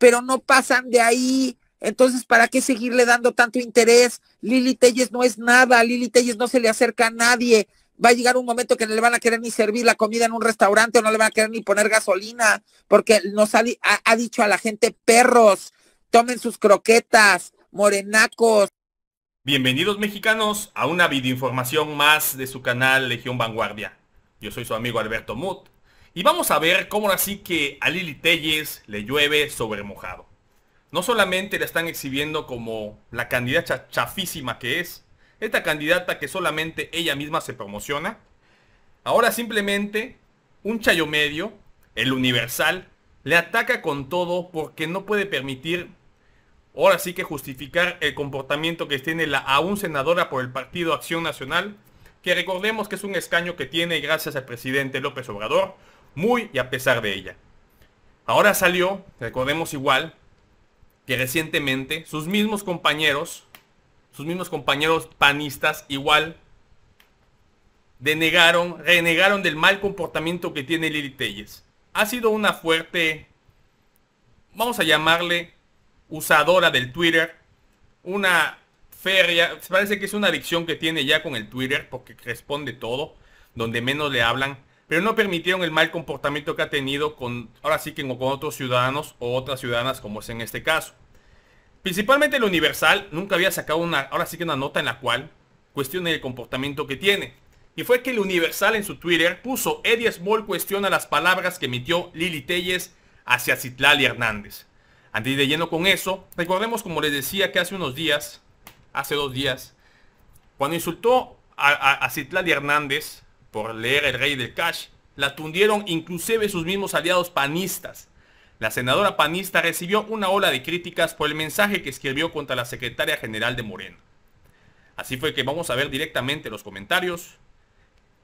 pero no pasan de ahí. Entonces, ¿para qué seguirle dando tanto interés? Lili Telles no es nada, Lili Telles no se le acerca a nadie. Va a llegar un momento que no le van a querer ni servir la comida en un restaurante o no le van a querer ni poner gasolina, porque nos ha, dicho a la gente perros, tomen sus croquetas, morenacos. Bienvenidos mexicanos a una videoinformación más de su canal Legión Vanguardia. Yo soy su amigo Alberto Mut y vamos a ver cómo así que a Lili Telles le llueve sobre mojado. No solamente la están exhibiendo como la candidata chafísima que es, esta candidata que solamente ella misma se promociona, ahora simplemente un chayo medio, el universal, le ataca con todo porque no puede permitir, ahora sí que justificar el comportamiento que tiene la aún senadora por el Partido Acción Nacional, que recordemos que es un escaño que tiene gracias al presidente López Obrador, muy y a pesar de ella. Ahora salió, recordemos igual, que recientemente sus mismos compañeros, sus mismos compañeros panistas igual, denegaron, renegaron del mal comportamiento que tiene Lili Telles. Ha sido una fuerte, vamos a llamarle, usadora del Twitter, una feria parece que es una adicción que tiene ya con el Twitter porque responde todo, donde menos le hablan pero no permitieron el mal comportamiento que ha tenido con, ahora sí que con otros ciudadanos o otras ciudadanas como es en este caso. Principalmente el Universal nunca había sacado una, ahora sí que una nota en la cual cuestione el comportamiento que tiene. Y fue que el Universal en su Twitter puso Eddie Small cuestiona las palabras que emitió Lili Telles hacia Citlali Hernández. Antes de lleno con eso, recordemos como les decía que hace unos días, hace dos días, cuando insultó a, a Citlali Hernández, por leer El Rey del Cash, la tundieron inclusive sus mismos aliados panistas. La senadora panista recibió una ola de críticas por el mensaje que escribió contra la secretaria general de Moreno. Así fue que vamos a ver directamente los comentarios.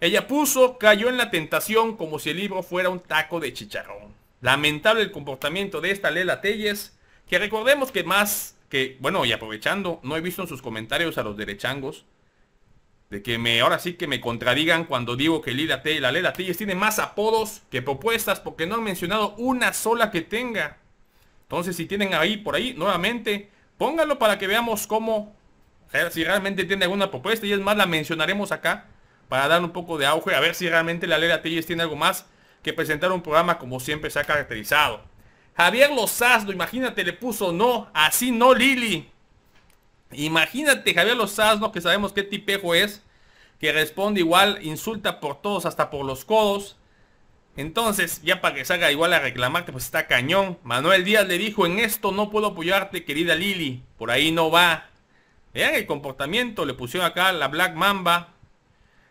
Ella puso, cayó en la tentación como si el libro fuera un taco de chicharrón. Lamentable el comportamiento de esta Lela Telles, que recordemos que más que, bueno, y aprovechando, no he visto en sus comentarios a los derechangos, de que me ahora sí que me contradigan cuando digo que Lila T y la Lela Tilles tiene más apodos que propuestas porque no han mencionado una sola que tenga. Entonces, si tienen ahí por ahí, nuevamente, pónganlo para que veamos cómo, si realmente tiene alguna propuesta. Y es más, la mencionaremos acá para dar un poco de auge, a ver si realmente la Lela T. tiene algo más que presentar un programa como siempre se ha caracterizado. Javier Lozazdo, imagínate, le puso no, así no Lili. Imagínate Javier Lozano, que sabemos qué tipejo es, que responde igual, insulta por todos, hasta por los codos. Entonces, ya para que salga igual a reclamarte, pues está cañón. Manuel Díaz le dijo, en esto no puedo apoyarte, querida Lili, por ahí no va. Vean el comportamiento, le pusieron acá la Black Mamba.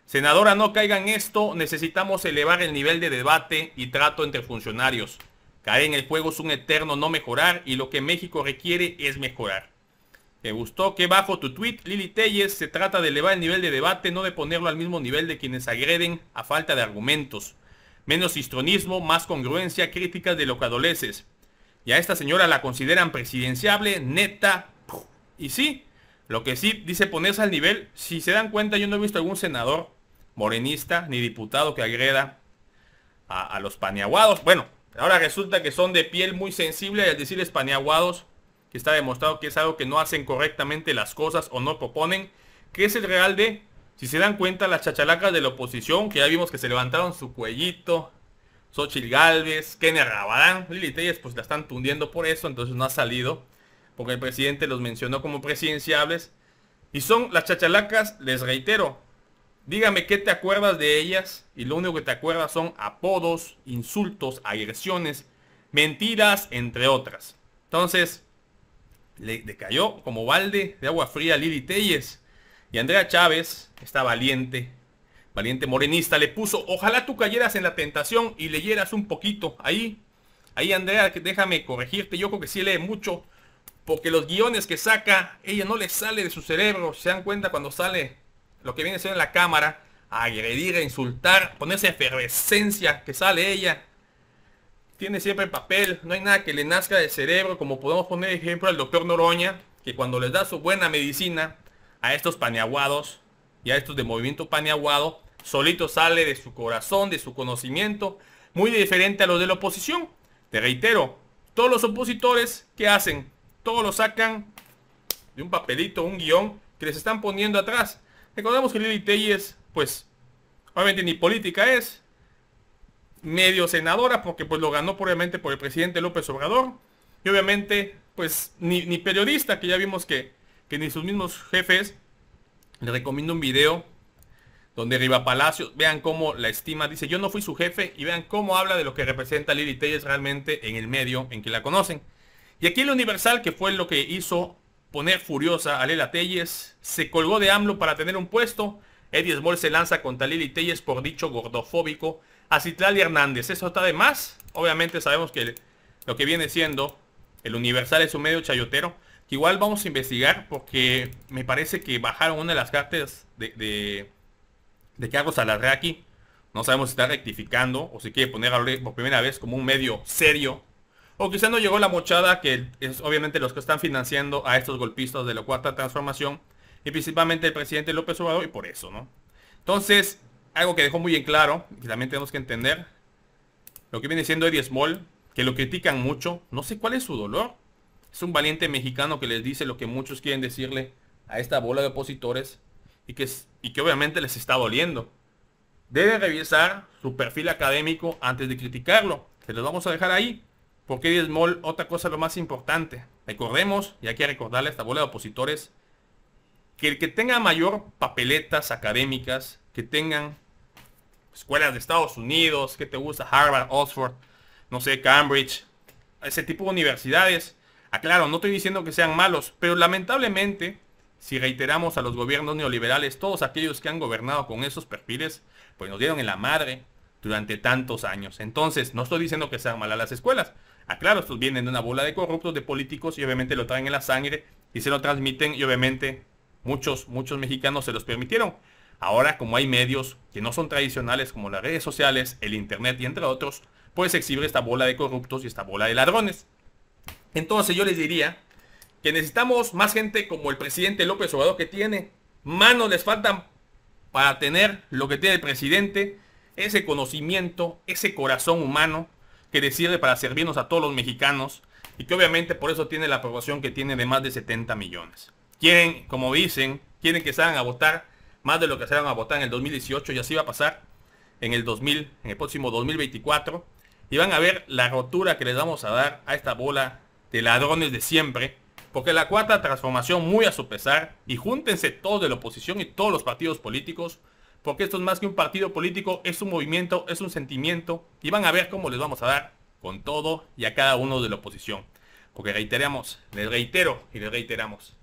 Senadora, no caigan esto, necesitamos elevar el nivel de debate y trato entre funcionarios. Caer en el juego es un eterno no mejorar y lo que México requiere es mejorar. Me gustó que bajo tu tweet, Lili Telles, se trata de elevar el nivel de debate, no de ponerlo al mismo nivel de quienes agreden a falta de argumentos. Menos histronismo, más congruencia, críticas de lo que adoleces. Y a esta señora la consideran presidenciable, neta. Y sí, lo que sí dice ponerse al nivel, si se dan cuenta, yo no he visto algún senador morenista ni diputado que agreda a, los paniaguados. Bueno, ahora resulta que son de piel muy sensible al decirles paniaguados que está demostrado que es algo que no hacen correctamente las cosas o no proponen, que es el real de, si se dan cuenta, las chachalacas de la oposición, que ya vimos que se levantaron su cuellito, Xochitl Galvez, Kenia Rabadán, Lili Telles, pues la están tundiendo por eso, entonces no ha salido, porque el presidente los mencionó como presidenciables, y son las chachalacas, les reitero, dígame qué te acuerdas de ellas, y lo único que te acuerdas son apodos, insultos, agresiones, mentiras, entre otras. Entonces, le, cayó como balde de agua fría a Lili Telles. Y Andrea Chávez, está valiente, valiente morenista, le puso, ojalá tú cayeras en la tentación y leyeras un poquito. Ahí, ahí Andrea, déjame corregirte, yo creo que sí lee mucho, porque los guiones que saca, ella no le sale de su cerebro, se dan cuenta cuando sale lo que viene a ser en la cámara, a agredir, a insultar, ponerse efervescencia que sale ella tiene siempre papel, no hay nada que le nazca del cerebro, como podemos poner ejemplo al doctor Noroña, que cuando les da su buena medicina a estos paneaguados y a estos de movimiento paneaguado, solito sale de su corazón, de su conocimiento, muy diferente a los de la oposición. Te reitero, todos los opositores, ¿qué hacen? Todos lo sacan de un papelito, un guión que les están poniendo atrás. Recordemos que Lili Telles, pues, obviamente ni política es, medio senadora, porque pues lo ganó obviamente por el presidente López Obrador. Y obviamente, pues ni, periodista, que ya vimos que, que ni sus mismos jefes. Le recomiendo un video donde Riva Palacios, vean cómo la estima, dice yo no fui su jefe y vean cómo habla de lo que representa Lili Telles realmente en el medio en que la conocen. Y aquí el Universal, que fue lo que hizo poner furiosa a Lela Telles, se colgó de AMLO para tener un puesto. Eddie Small se lanza contra Lili Telles por dicho gordofóbico a Citlali Hernández. Eso está de más. Obviamente sabemos que lo que viene siendo el Universal es un medio chayotero. Que igual vamos a investigar porque me parece que bajaron una de las cartas de, de, Carlos Alarraqui. No sabemos si está rectificando o si quiere poner por primera vez como un medio serio. O quizá no llegó la mochada que es obviamente los que están financiando a estos golpistas de la cuarta transformación. Y principalmente el presidente López Obrador y por eso, ¿no? Entonces, algo que dejó muy en claro, que también tenemos que entender, lo que viene siendo Eddie Small, que lo critican mucho, no sé cuál es su dolor. Es un valiente mexicano que les dice lo que muchos quieren decirle a esta bola de opositores y que, y que obviamente les está doliendo. debe revisar su perfil académico antes de criticarlo. Se los vamos a dejar ahí. Porque Eddie Small, otra cosa lo más importante. Recordemos, y hay que recordarle a esta bola de opositores, que el que tenga mayor papeletas académicas, que tengan escuelas de Estados Unidos, ¿qué te gusta? Harvard, Oxford, no sé, Cambridge, ese tipo de universidades. Aclaro, ah, no estoy diciendo que sean malos, pero lamentablemente, si reiteramos a los gobiernos neoliberales, todos aquellos que han gobernado con esos perfiles, pues nos dieron en la madre durante tantos años. Entonces, no estoy diciendo que sean malas las escuelas. Aclaro, ah, estos vienen de una bola de corruptos, de políticos, y obviamente lo traen en la sangre y se lo transmiten, y obviamente muchos, muchos mexicanos se los permitieron. Ahora, como hay medios que no son tradicionales como las redes sociales, el Internet y entre otros, puedes exhibir esta bola de corruptos y esta bola de ladrones. Entonces yo les diría que necesitamos más gente como el presidente López Obrador que tiene. Manos les faltan para tener lo que tiene el presidente, ese conocimiento, ese corazón humano que le sirve para servirnos a todos los mexicanos y que obviamente por eso tiene la aprobación que tiene de más de 70 millones. Quieren, como dicen, quieren que salgan a votar más de lo que se van a votar en el 2018 y así va a pasar en el 2000, en el próximo 2024. Y van a ver la rotura que les vamos a dar a esta bola de ladrones de siempre. Porque la cuarta transformación muy a su pesar, y júntense todos de la oposición y todos los partidos políticos, porque esto es más que un partido político, es un movimiento, es un sentimiento, y van a ver cómo les vamos a dar con todo y a cada uno de la oposición. Porque reiteramos, les reitero y les reiteramos,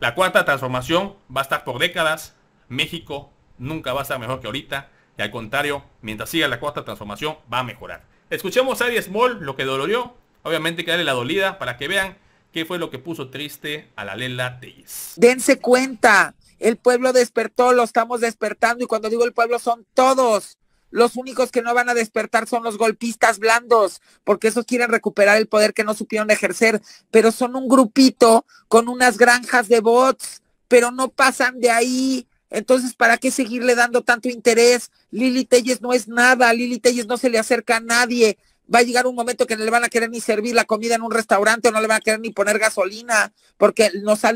la cuarta transformación va a estar por décadas, México nunca va a estar mejor que ahorita. Y al contrario, mientras siga la cuarta transformación, va a mejorar. Escuchemos a Ari Small, lo que dolorió. Obviamente que darle la dolida para que vean qué fue lo que puso triste a la Lela Telles. Dense cuenta, el pueblo despertó, lo estamos despertando. Y cuando digo el pueblo son todos. Los únicos que no van a despertar son los golpistas blandos, porque esos quieren recuperar el poder que no supieron ejercer, pero son un grupito con unas granjas de bots, pero no pasan de ahí entonces, ¿para qué seguirle dando tanto interés? Lili Telles no es nada, Lili Telles no se le acerca a nadie. Va a llegar un momento que no le van a querer ni servir la comida en un restaurante o no le van a querer ni poner gasolina, porque nos ha,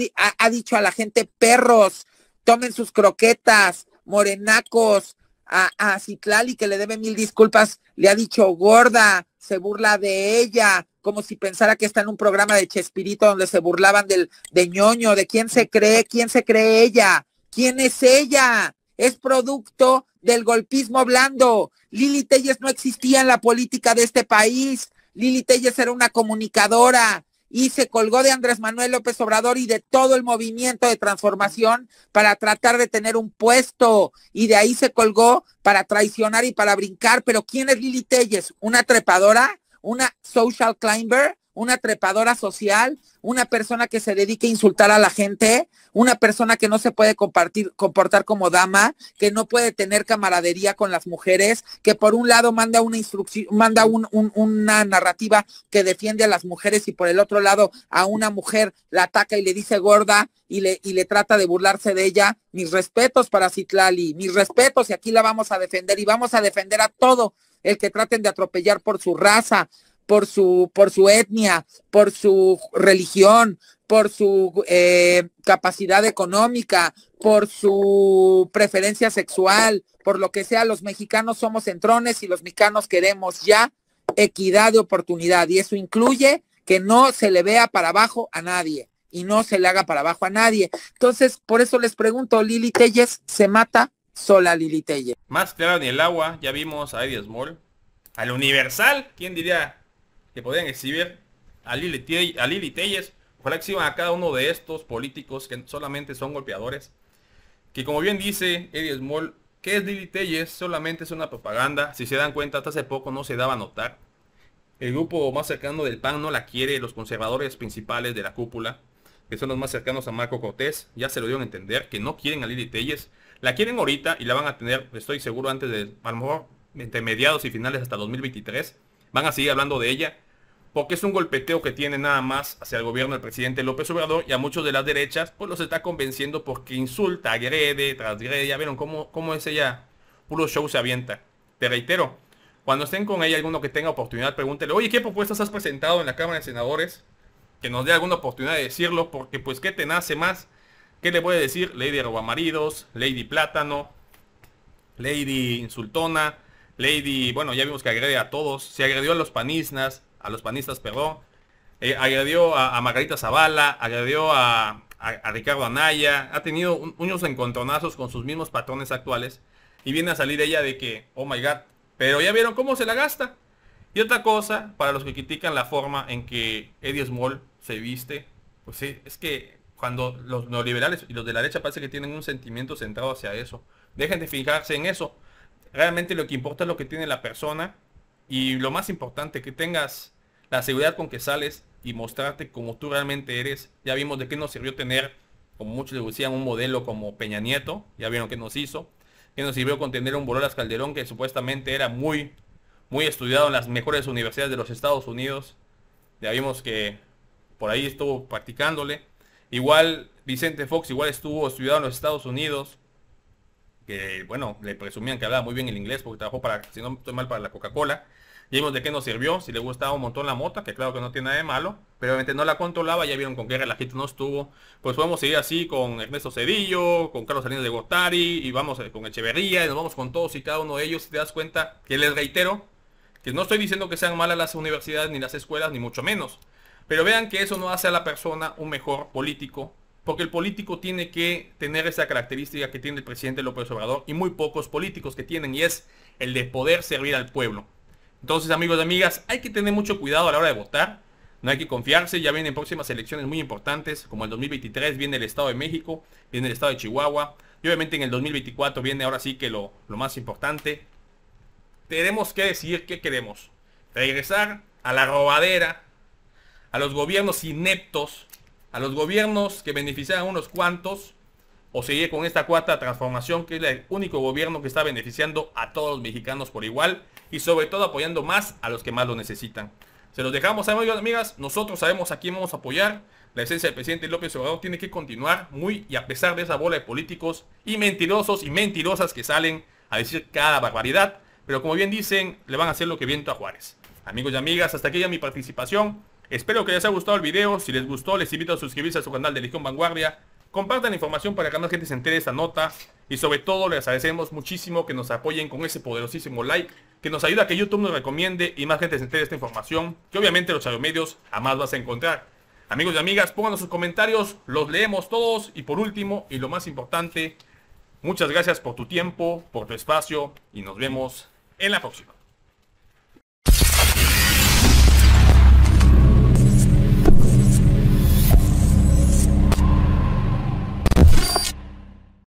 dicho a la gente, perros, tomen sus croquetas, morenacos, a, a Citlali que le debe mil disculpas, le ha dicho gorda, se burla de ella, como si pensara que está en un programa de Chespirito donde se burlaban del, de ñoño, de quién se cree, quién se cree ella. ¿Quién es ella? Es producto del golpismo blando. Lili Telles no existía en la política de este país. Lili Telles era una comunicadora y se colgó de Andrés Manuel López Obrador y de todo el movimiento de transformación para tratar de tener un puesto y de ahí se colgó para traicionar y para brincar. Pero ¿quién es Lili Telles? ¿Una trepadora? ¿Una social climber? una trepadora social, una persona que se dedique a insultar a la gente, una persona que no se puede compartir, comportar como dama, que no puede tener camaradería con las mujeres, que por un lado manda una instrucción, manda una narrativa que defiende a las mujeres y por el otro lado a una mujer la ataca y le dice gorda y le, y le trata de burlarse de ella. Mis respetos para Citlali, mis respetos y aquí la vamos a defender y vamos a defender a todo el que traten de atropellar por su raza, por su, por su etnia, por su religión, por su eh, capacidad económica, por su preferencia sexual, por lo que sea, los mexicanos somos entrones y los mexicanos queremos ya equidad de oportunidad. Y eso incluye que no se le vea para abajo a nadie y no se le haga para abajo a nadie. Entonces, por eso les pregunto, Lili Telles se mata sola Lili Telles. Más claro ni el agua, ya vimos a Eddie Small. Al Universal, ¿quién diría que podían exhibir a Lili, Telles. Ojalá exhiban a cada uno de estos políticos que solamente son golpeadores. Que como bien dice Eddie Small, que es Lili Telles? Solamente es una propaganda. Si se dan cuenta, hasta hace poco no se daba a notar. El grupo más cercano del PAN no la quiere, los conservadores principales de la cúpula, que son los más cercanos a Marco Cortés, ya se lo dieron a entender, que no quieren a Lili Telles. La quieren ahorita y la van a tener, estoy seguro, antes de, a lo mejor, entre mediados y finales hasta 2023. Van a seguir hablando de ella porque es un golpeteo que tiene nada más hacia el gobierno del presidente López Obrador y a muchos de las derechas, pues los está convenciendo porque insulta, agrede, transgrede, ya vieron cómo, cómo es ella, puro show se avienta. Te reitero, cuando estén con ella, alguno que tenga oportunidad, pregúntele, oye, ¿qué propuestas has presentado en la Cámara de Senadores? Que nos dé alguna oportunidad de decirlo, porque pues, ¿qué te nace más? ¿Qué le voy a decir? Lady Robamaridos, Lady Plátano, Lady Insultona, Lady, bueno, ya vimos que agrede a todos, se agredió a los panisnas, a los panistas, perdón. Eh, agredió a, Margarita Zavala, agredió a, Ricardo Anaya, ha tenido unos encontronazos con sus mismos patrones actuales y viene a salir ella de que, oh my god, pero ya vieron cómo se la gasta. Y otra cosa, para los que critican la forma en que Eddie Small se viste, pues sí, es que cuando los neoliberales y los de la derecha parece que tienen un sentimiento centrado hacia eso. Dejen de fijarse en eso. Realmente lo que importa es lo que tiene la persona y lo más importante, que tengas la seguridad con que sales y mostrarte como tú realmente eres. Ya vimos de qué nos sirvió tener, como muchos le decían, un modelo como Peña Nieto, ya vieron qué nos hizo, que nos sirvió con tener un Borolas Calderón que supuestamente era muy, muy estudiado en las mejores universidades de los Estados Unidos. Ya vimos que por ahí estuvo practicándole. Igual Vicente Fox igual estuvo estudiado en los Estados Unidos. Que bueno, le presumían que hablaba muy bien el inglés porque trabajó para, si no estoy mal, para la Coca-Cola y vimos de qué nos sirvió, si le gustaba un montón la mota, que claro que no tiene nada de malo, pero obviamente no la controlaba, ya vieron con qué relajito no estuvo Pues podemos seguir así con Ernesto Cedillo, con Carlos Salinas de Gotari y vamos eh, con Echeverría, y nos vamos con todos y cada uno de ellos, si te das cuenta, que les reitero, que no estoy diciendo que sean malas las universidades, ni las escuelas, ni mucho menos. Pero vean que eso no hace a la persona un mejor político, porque el político tiene que tener esa característica que tiene el presidente López Obrador y muy pocos políticos que tienen, y es el de poder servir al pueblo. Entonces, amigos y amigas, hay que tener mucho cuidado a la hora de votar. No hay que confiarse, ya vienen próximas elecciones muy importantes, como el 2023 viene el Estado de México, viene el Estado de Chihuahua, y obviamente en el 2024 viene ahora sí que lo, más importante. Tenemos que decir qué queremos. Regresar a la robadera, a los gobiernos ineptos, a los gobiernos que benefician a unos cuantos, o seguir con esta cuarta transformación que es el único gobierno que está beneficiando a todos los mexicanos por igual y sobre todo apoyando más a los que más lo necesitan. Se los dejamos, amigos amigas. Nosotros sabemos a quién vamos a apoyar. La esencia del presidente López Obrador tiene que continuar muy y a pesar de esa bola de políticos y mentirosos y mentirosas que salen a decir cada barbaridad. Pero como bien dicen, le van a hacer lo que viento a Juárez. Amigos y amigas, hasta aquí ya mi participación. Espero que les haya gustado el video. Si les gustó, les invito a suscribirse a su canal de Legión Vanguardia. Compartan la información para que más gente se entere de esta nota. Y sobre todo les agradecemos muchísimo que nos apoyen con ese poderosísimo like. Que nos ayuda a que YouTube nos recomiende y más gente se entere de esta información. Que obviamente los medios jamás vas a encontrar. Amigos y amigas, pónganos sus comentarios. Los leemos todos. Y por último, y lo más importante, muchas gracias por tu tiempo, por tu espacio. Y nos vemos en la próxima.